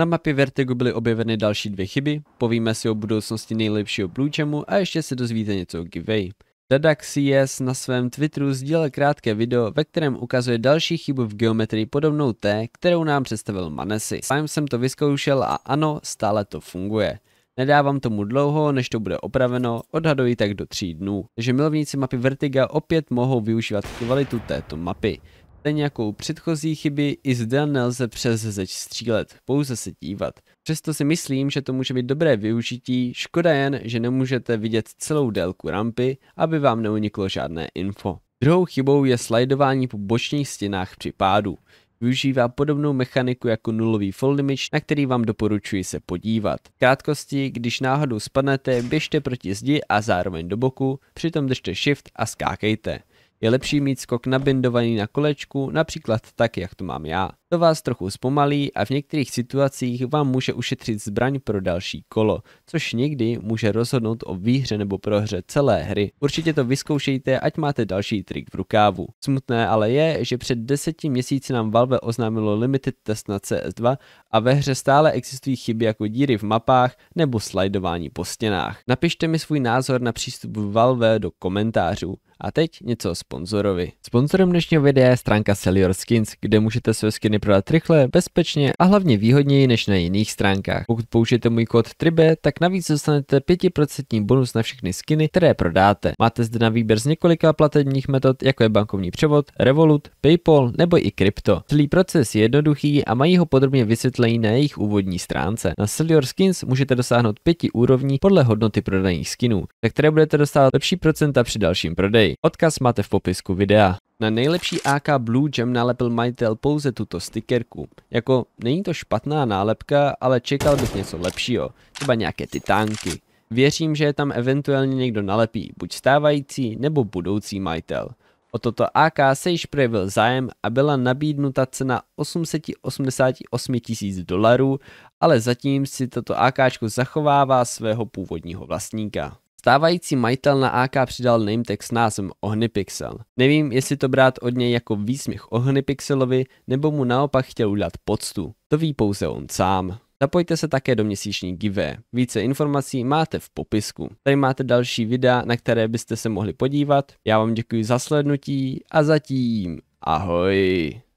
Na mapě Vertigo byly objeveny další dvě chyby, povíme si o budoucnosti nejlepšího Bluechemu a ještě se dozvíte něco o giveaway. Dadak CS na svém Twitteru sdílel krátké video, ve kterém ukazuje další chybu v geometrii podobnou té, kterou nám představil Manesi. Sám jsem to vyzkoušel a ano, stále to funguje. Nedávám tomu dlouho, než to bude opraveno, odhaduji tak do tří dnů. Takže milovníci mapy Vertiga opět mohou využívat kvalitu této mapy. Stejně jako u předchozí chyby, i zde nelze přes zeď střílet, pouze se dívat. Přesto si myslím, že to může být dobré využití, škoda jen, že nemůžete vidět celou délku rampy, aby vám neuniklo žádné info. Druhou chybou je slajdování po bočních stěnách při pádu. Využívá podobnou mechaniku jako nulový full na který vám doporučuji se podívat. V krátkosti, když náhodou spadnete, běžte proti zdi a zároveň do boku, přitom držte shift a skákejte. Je lepší mít skok nabindovaný na kolečku, například tak, jak to mám já. To vás trochu zpomalí a v některých situacích vám může ušetřit zbraň pro další kolo, což někdy může rozhodnout o výhře nebo prohře celé hry. Určitě to vyzkoušejte, ať máte další trik v rukávu. Smutné ale je, že před deseti měsíci nám Valve oznámilo limited test na CS2 a ve hře stále existují chyby jako díry v mapách nebo slajdování po stěnách. Napište mi svůj názor na přístup Valve do komentářů. A teď něco o sponzorovi. Sponzorem dnešního videa je stránka Sellior Skins, kde můžete své skiny potraviny prodat rychle, bezpečně a hlavně výhodněji než na jiných stránkách. Pokud použijete můj kód TRIBE, tak navíc dostanete 5% bonus na všechny skiny, které prodáte. Máte zde na výběr z několika platebních metod, jako je bankovní převod, Revolut, PayPal nebo i krypto. Celý proces je jednoduchý a mají ho podrobně vysvětlený na jejich úvodní stránce. Na Sell Your Skins můžete dosáhnout pěti úrovní podle hodnoty prodaných skinů, za které budete dostávat lepší procenta při dalším prodeji. Odkaz máte v popisku videa. Na nejlepší AK Blue Jam nalepil majitel pouze tuto stickerku. Jako, není to špatná nálepka, ale čekal bych něco lepšího. Třeba nějaké titánky. Věřím, že je tam eventuálně někdo nalepí, buď stávající nebo budoucí majitel. O toto AK se již projevil zájem a byla nabídnuta cena 888 tisíc dolarů, ale zatím si toto AK zachovává svého původního vlastníka. Stávající majitel na AK přidal nametag s názvem OhnyPixel. Nevím, jestli to brát od něj jako výsměch OhnyPixelovi, nebo mu naopak chtěl udělat poctu. To ví pouze on sám. Zapojte se také do měsíční give. Více informací máte v popisku. Tady máte další videa, na které byste se mohli podívat. Já vám děkuji za slednutí a zatím ahoj.